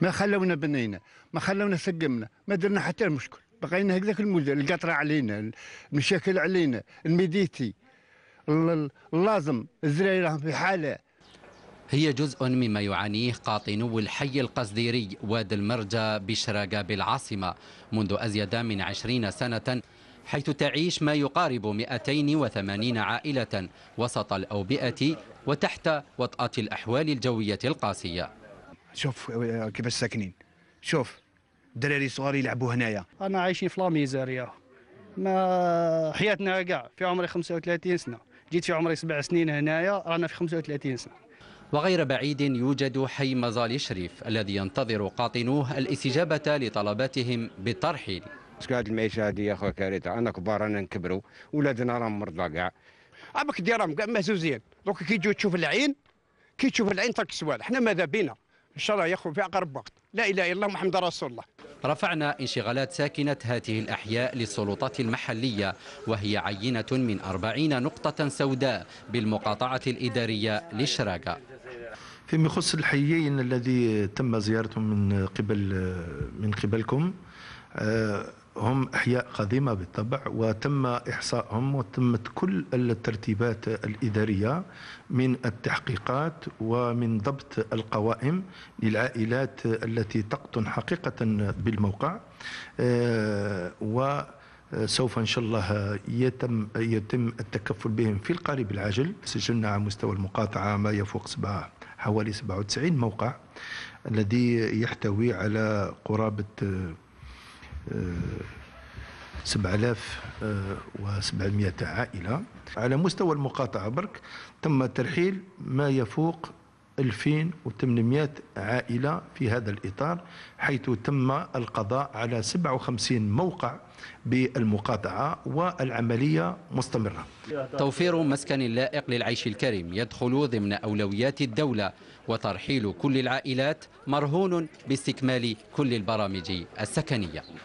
ما خلونا بنينا ما خلونا سقمنا ما درنا حتى المشكل بقينا هكذاك المدة القطرة علينا المشاكل علينا الميديتي اللازم الزراير في حالة هي جزء مما يعانيه قاطنو الحي القصديري واد المرجى بشراقة بالعاصمة منذ أزيد من عشرين سنة حيث تعيش ما يقارب 280 عائلة وسط الأوبئة وتحت وطأة الأحوال الجوية القاسية شوف آه، كيفاش ساكنين شوف الدراري الصغار يلعبوا هنايا انا عايشين في لاميزاريا ما حياتنا كاع في عمري 35 سنه جيت في عمري سبع سنين هنايا رانا في 35 سنه وغير بعيد يوجد حي مزال شريف الذي ينتظر قاطنوه الاستجابه لطلباتهم بالترحيل هذه المعيشه هذه يا خويا كارثه انا كبار انا نكبروا ولادنا راهم مرضى كاع دي راهم كاع مهزوزين دوك كي تجي تشوف العين كي تشوف العين ترك السوال حنا ماذا بينا ان شاء الله يخرج في اقرب وقت لا اله الا الله محمد رسول الله رفعنا انشغالات ساكنة هذه الأحياء للسلطات المحلية وهي عينة من أربعين نقطة سوداء بالمقاطعة الإدارية لشراقة فيما يخص الحيين الذي تم زيارته من قبل من قبلكم آه، هم احياء قديمه بالطبع وتم احصائهم وتمت كل الترتيبات الاداريه من التحقيقات ومن ضبط القوائم للعائلات التي تقطن حقيقه بالموقع آه، وسوف ان شاء الله يتم يتم التكفل بهم في القريب العاجل سجلنا على مستوى المقاطعه ما يفوق سبعه حوالي 97 موقع الذي يحتوي على قرابه 7700 عائلة على مستوى المقاطعة برك تم ترحيل ما يفوق 2800 عائلة في هذا الإطار حيث تم القضاء على 57 موقع بالمقاطعة والعملية مستمرة توفير مسكن لائق للعيش الكريم يدخل ضمن أولويات الدولة وترحيل كل العائلات مرهون باستكمال كل البرامج السكنية